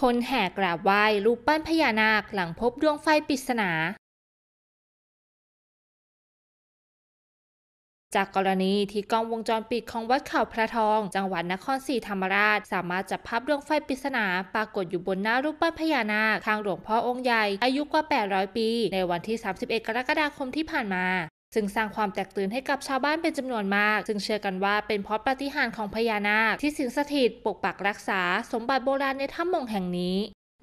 คนแห่กราบไหว้ รูปปั้นพญานาคหลังพบดวงไฟปริศนา จากกรณีที่กล้องวงจรปิดของวัดเขาพระทอง จังหวัดนครศรีธรรมราชสามารถจับภาพดวงไฟปริศนา ปรากฏอยู่บนหน้ารูปปั้นพญานาคทางหลวงพ่อองค์ใหญ่ อายุกว่า 800 ปี ในวันที่ 31 กรกฎาคมที่ผ่านมาซึ่งสร้างความแตกตื่นให้กับชาวบ้านเป็นจำนวนมากซึ่งเชื่อกันว่าเป็นเพราะปฏิหารของพญานาคที่สิงสถิตปกปักรักษาสมบัติโบราณในถ้ำมงแห่งนี้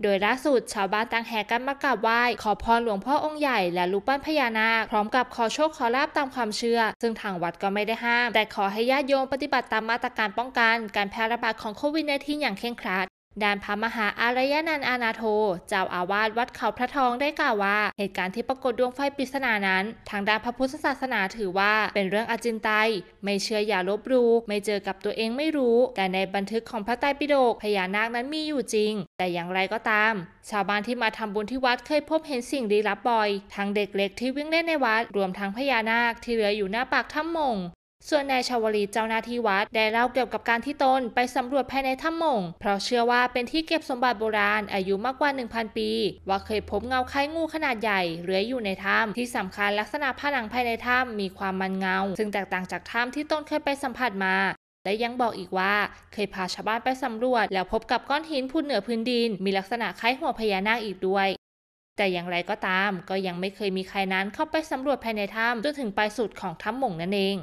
โดยล่าสุด ชาวบ้านต่างแห่กันมากราบไหว้ขอพรหลวงพ่อองค์ใหญ่และลูกปั้นพญานาคพร้อมกับขอโชคขอลาบตามความเชื่อ ซึ่งทางวัดก็ไม่ได้ห้ามแต่ขอให้ญาติโยมปฏิบัติตามมาตรการป้องกัน การแพร่ระบาดของโควิด -19 อย่างเคร่งครัดด้านพระมหาอารยนันอาณาโทเจ้าอาวาสวัดเขาพระทองได้กล่าวว่าเหตุการณ์ที่ปรากฏดวงไฟปริศนานั้น ทางด้านพระพุทธศาสนาถือว่าเป็นเรื่องอจินไตย ไม่เชื่ออย่าลบรู้ไม่เจอกับตัวเองไม่รู้แต่ในบันทึกของพระไตรปิฎกพญานาคนั้นมีอยู่จริง แต่อย่างไรก็ตาม ชาวบ้านที่มาทำบุญที่วัดเคยพบเห็นสิ่งลี้ลับบ่อยทั้งเด็กเล็กที่วิ่งเล่นในวัดรวมทั้งพญานาค ที่เหลืออยู่หน้าปากถ้ำมงส่วนนายชาวลีเจ้าหน้าที่วัด ได้เล่าเกี่ยวกับการที่ตนไปสำรวจภายในถ้ำมง เพราะเชื่อว่าเป็นที่เก็บสมบัติโบราณอายุมากกว่า 1,000 ปี ว่าเคยพบเงาคล้ายงูขนาดใหญ่เลื้อยอยู่ในถ้ำที่สำคัญลักษณะผนังภายในถ้ำมีความมันเงา ซึ่งแตกต่างจากถ้ำที่ตนเคยไปสัมผัสมา และยังบอกอีกว่าเคยพาชาวบ้านไปสำรวจแล้วพบกับก้อนหินพูดเหนือพื้นดิน มีลักษณะคล้ายหัวพญานาคอีกด้วย แต่อย่างไรก็ตามก็ยังไม่เคยมีใครนั้นเข้าไปสำรวจภายในถ้ำจนถึงปลายสุดของถ้ำมงนั่นเอง